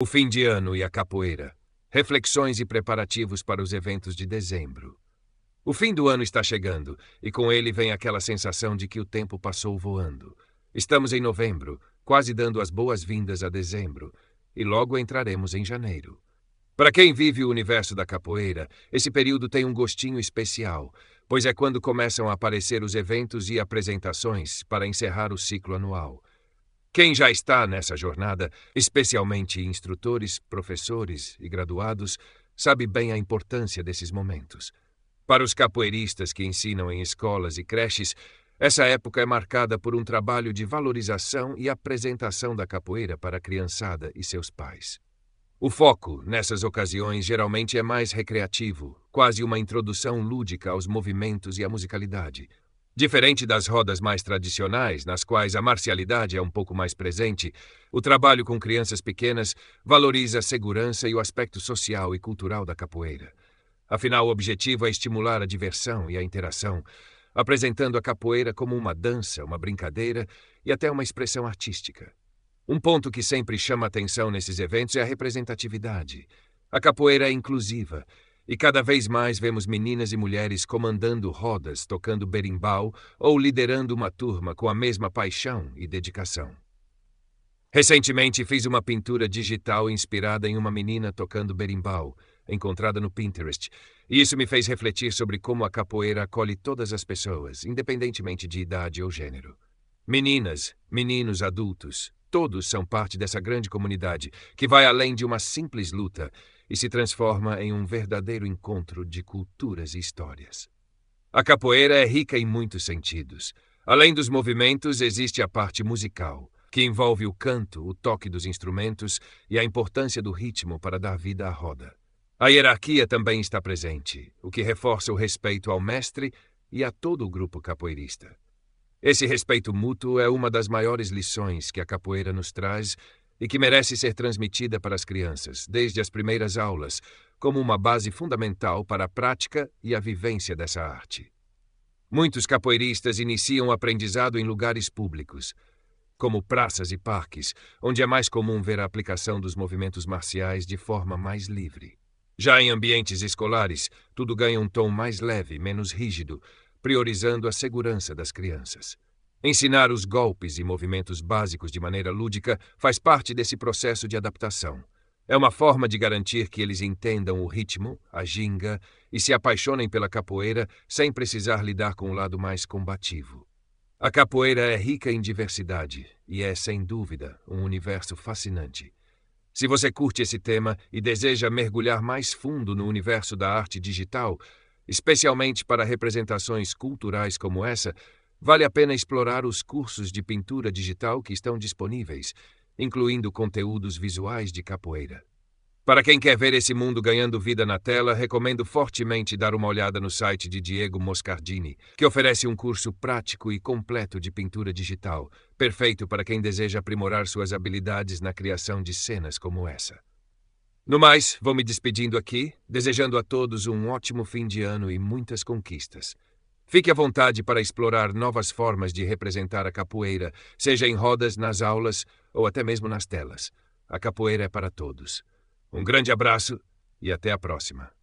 O fim de ano e a capoeira. Reflexões e preparativos para os eventos de dezembro. O fim do ano está chegando e com ele vem aquela sensação de que o tempo passou voando. Estamos em novembro, quase dando as boas-vindas a dezembro, e logo entraremos em janeiro. Para quem vive o universo da capoeira, esse período tem um gostinho especial, pois é quando começam a aparecer os eventos e apresentações para encerrar o ciclo anual. Quem já está nessa jornada, especialmente instrutores, professores e graduados, sabe bem a importância desses momentos. Para os capoeiristas que ensinam em escolas e creches, essa época é marcada por um trabalho de valorização e apresentação da capoeira para a criançada e seus pais. O foco, nessas ocasiões, geralmente é mais recreativo, quase uma introdução lúdica aos movimentos e à musicalidade, Diferente das rodas mais tradicionais, nas quais a marcialidade é um pouco mais presente, o trabalho com crianças pequenas valoriza a segurança e o aspecto social e cultural da capoeira. Afinal, o objetivo é estimular a diversão e a interação, apresentando a capoeira como uma dança, uma brincadeira e até uma expressão artística. Um ponto que sempre chama atenção nesses eventos é a representatividade. A capoeira é inclusiva e cada vez mais vemos meninas e mulheres comandando rodas, tocando berimbau ou liderando uma turma com a mesma paixão e dedicação. Recentemente fiz uma pintura digital inspirada em uma menina tocando berimbau, encontrada no Pinterest, e isso me fez refletir sobre como a capoeira acolhe todas as pessoas, independentemente de idade ou gênero. Meninas, meninos, adultos, todos são parte dessa grande comunidade que vai além de uma simples luta e se transforma em um verdadeiro encontro de culturas e histórias. A capoeira é rica em muitos sentidos. Além dos movimentos, existe a parte musical, que envolve o canto, o toque dos instrumentos e a importância do ritmo para dar vida à roda. A hierarquia também está presente, o que reforça o respeito ao mestre e a todo o grupo capoeirista. Esse respeito mútuo é uma das maiores lições que a capoeira nos traz e que merece ser transmitida para as crianças, desde as primeiras aulas, como uma base fundamental para a prática e a vivência dessa arte. Muitos capoeiristas iniciam o aprendizado em lugares públicos, como praças e parques, onde é mais comum ver a aplicação dos movimentos marciais de forma mais livre. Já em ambientes escolares, tudo ganha um tom mais leve, menos rígido, priorizando a segurança das crianças. Ensinar os golpes e movimentos básicos de maneira lúdica faz parte desse processo de adaptação. É uma forma de garantir que eles entendam o ritmo, a ginga e se apaixonem pela capoeira sem precisar lidar com o lado mais combativo. A capoeira é rica em diversidade e é, sem dúvida, um universo fascinante. Se você curte esse tema e deseja mergulhar mais fundo no universo da arte digital, especialmente para representações culturais como essa, Vale a pena explorar os cursos de pintura digital que estão disponíveis, incluindo conteúdos visuais de capoeira. Para quem quer ver esse mundo ganhando vida na tela, recomendo fortemente dar uma olhada no site de Diego Moscardini, que oferece um curso prático e completo de pintura digital, perfeito para quem deseja aprimorar suas habilidades na criação de cenas como essa. No mais, vou me despedindo aqui, desejando a todos um ótimo fim de ano e muitas conquistas. Fique à vontade para explorar novas formas de representar a capoeira, seja em rodas, nas aulas ou até mesmo nas telas. A capoeira é para todos. Um grande abraço e até a próxima.